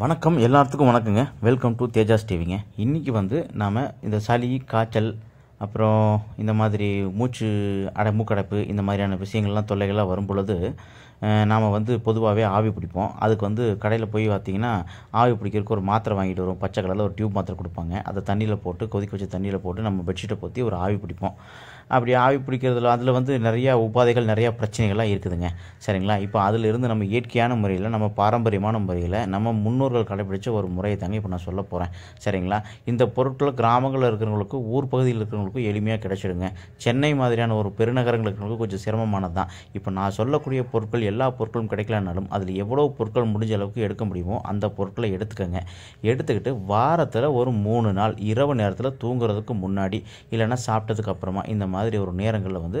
வணக்கம் எல்லாத்துக்கும் வணக்கங்க வெல்கம் டு தேஜாஸ் டிவிங்க இன்றைக்கி வந்து நாம் இந்த சளி காய்ச்சல் அப்புறம் இந்த மாதிரி மூச்சு அடை மூக்கடைப்பு இந்த மாதிரியான விஷயங்கள்லாம் தொல்லைகள்லாம் வரும் பொழுது நாம் வந்து பொதுவாகவே ஆவி பிடிப்போம் அதுக்கு வந்து கடையில் போய் பார்த்தீங்கன்னா ஆவி பிடிக்கிறதுக்கு ஒரு மாத்திரை வாங்கிட்டு வரும் பச்சை கலரில் ஒரு டியூப் மாத்திரை கொடுப்பாங்க அதை தண்ணியில் போட்டு கொதிக்க வச்ச தண்ணியில் போட்டு நம்ம பெட்ஷீட்டை போற்றி ஒரு ஆவி பிடிப்போம் அப்படி ஆவி பிடிக்கிறதுல அதில் வந்து நிறையா உபாதைகள் நிறையா பிரச்சனைகள்லாம் இருக்குதுங்க சரிங்களா இப்போ அதிலிருந்து நம்ம இயற்கையான முறையில் நம்ம பாரம்பரியமான முறையில் நம்ம முன்னோர்கள் கடைபிடிச்ச ஒரு முறையை தாங்க இப்போ நான் சொல்ல போகிறேன் சரிங்களா இந்த பொருட்கள் கிராமங்களில் இருக்கிறவங்களுக்கு ஊர் பகுதியில் இருக்கிறவங்களுக்கும் எளிமையாக கிடைச்சிடுங்க சென்னை மாதிரியான ஒரு பெருநகரங்கள் இருக்கிறவங்களுக்கு கொஞ்சம் சிரமமானது தான் இப்போ நான் சொல்லக்கூடிய பொருட்கள் எல்லா பொருட்களும் கிடைக்கலனாலும் அதில் எவ்வளோ பொருட்கள் முடிஞ்ச அளவுக்கு எடுக்க முடியுமோ அந்த பொருட்களை எடுத்துக்கோங்க எடுத்துக்கிட்டு வாரத்தில் ஒரு மூணு நாள் இரவு நேரத்தில் தூங்குறதுக்கு முன்னாடி இல்லைன்னா சாப்பிட்டதுக்கு அப்புறமா இந்த மாதிரி ஒரு நேரங்களில் வந்து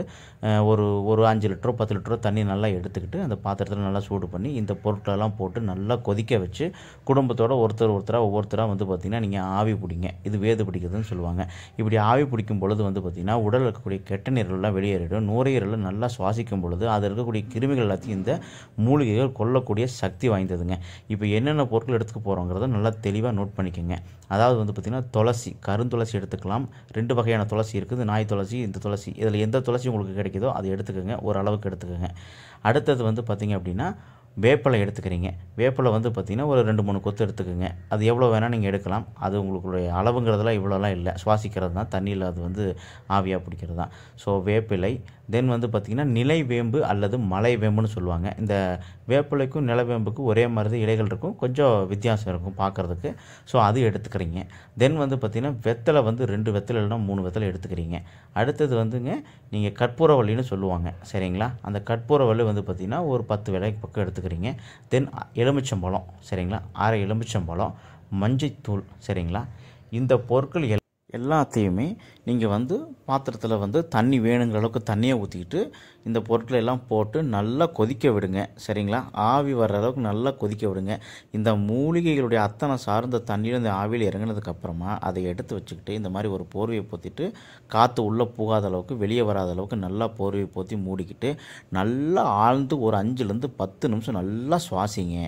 ஒரு ஒரு அஞ்சு லிட்டரோ பத்து லிட்டரோ தண்ணி நல்லா எடுத்துக்கிட்டு அந்த பாத்திரத்தில் நல்லா சூடு பண்ணி இந்த பொருட்களெல்லாம் போட்டு நல்லா கொதிக்க வச்சு குடும்பத்தோட ஒருத்தர் ஒருத்தராக ஒவ்வொருத்தராக வந்து பார்த்திங்கன்னா நீங்கள் ஆவி பிடிங்க இது வேது பிடிக்கிறதுன்னு சொல்லுவாங்க இப்படி ஆவி பிடிக்கும் பொழுது வந்து பார்த்திங்கன்னா உடல் இருக்கக்கூடிய கெட்ட நீரெல்லாம் வெளியேறிடும் நுரையீரலில் நல்லா சுவாசிக்கும் பொழுது அதில் இருக்கக்கூடிய கிருமிகள் எல்லாத்தையும் இந்த மூலிகைகள் கொல்லக்கூடிய சக்தி வாய்ந்ததுங்க இப்போ என்னென்ன பொருட்கள் எடுத்துக்க போகிறோங்கிறத நல்லா தெளிவாக நோட் பண்ணிக்கோங்க அதாவது வந்து பார்த்திங்கன்னா துளசி கருந்துளசி எடுத்துக்கலாம் ரெண்டு வகையான துளசி இருக்குது நாய் துளசி இந்த துளசி இதில் எந்த துளசி உங்களுக்கு கிடைக்குதோ அதை எடுத்துக்கோங்க ஓரளவுக்கு எடுத்துக்கோங்க அடுத்தது வந்து பார்த்திங்க அப்படின்னா வேப்பலை எடுத்துக்கிறீங்க வேப்பலை வந்து பார்த்திங்கன்னா ஒரு ரெண்டு மூணு கொத்து எடுத்துக்கோங்க அது எவ்வளோ வேணால் நீங்கள் எடுக்கலாம் அது உங்களுடைய அளவுங்கிறதெல்லாம் இவ்வளோலாம் இல்லை சுவாசிக்கிறது தான் தண்ணியில் அது வந்து ஆவியாக பிடிக்கிறது தான் ஸோ வேப்பிலை தென் வந்து பார்த்திங்கன்னா நிலை வேம்பு அல்லது மலை வேம்புன்னு சொல்லுவாங்க இந்த வேப்பிலைக்கும் நிலவேம்புக்கும் ஒரே மாதிரி இலைகள் இருக்கும் கொஞ்சம் வித்தியாசம் இருக்கும் பார்க்குறதுக்கு ஸோ அது எடுத்துக்கிறீங்க தென் வந்து பார்த்திங்கன்னா வெத்தலை வந்து ரெண்டு வெத்தலை இல்லைனா மூணு வெத்தலை எடுத்துக்கிறீங்க அடுத்தது வந்துங்க நீங்கள் கற்பூரவள்ளின்னு சொல்லுவாங்க சரிங்களா அந்த கற்பூரவள்ளி வந்து பார்த்திங்கன்னா ஒரு பத்து விலைக்கு பக்கம் எடுத்துக்கிறீங்க தென் எலுமிச்சம்பழம் சரிங்களா அரை எலுமிச்சம்பழம் மஞ்சள் தூள் சரிங்களா இந்த பொருட்கள் எல்லாத்தையுமே நீங்கள் வந்து பாத்திரத்தில் வந்து தண்ணி வேணுங்கிற அளவுக்கு தண்ணியை ஊற்றிக்கிட்டு இந்த பொருட்களை எல்லாம் போட்டு நல்லா கொதிக்க விடுங்க சரிங்களா ஆவி வர்ற அளவுக்கு நல்லா கொதிக்க விடுங்க இந்த மூலிகைகளுடைய அத்தனை சார்ந்த தண்ணியில் இந்த ஆவியில் இறங்கினதுக்கப்புறமா அதை எடுத்து வச்சுக்கிட்டு இந்த மாதிரி ஒரு போர்வையை போத்திட்டு காற்று உள்ளே போகாத அளவுக்கு வெளியே வராத அளவுக்கு நல்லா போர்வையை போற்றி மூடிக்கிட்டு நல்லா ஆழ்ந்து ஒரு அஞ்சுலேருந்து பத்து நிமிஷம் நல்லா சுவாசிங்க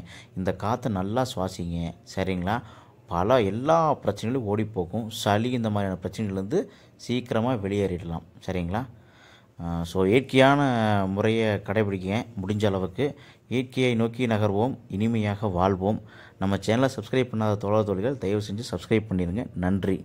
இந்த காற்றை நல்லா சுவாசிங்க சரிங்களா பல எல்லா பிரச்சனைகளும் ஓடிப்போக்கும் சளி இந்த மாதிரியான பிரச்சனைகள்லேருந்து சீக்கிரமாக வெளியேறிடலாம் சரிங்களா ஸோ இயற்கையான முறையை கடைபிடிக்க முடிஞ்ச அளவுக்கு இயற்கையை நோக்கி நகர்வோம் இனிமையாக வாழ்வோம் நம்ம சேனலை சப்ஸ்கிரைப் பண்ணாத தோழர் தோழிகள் தயவு செஞ்சு சப்ஸ்கிரைப் பண்ணிடுங்க நன்றி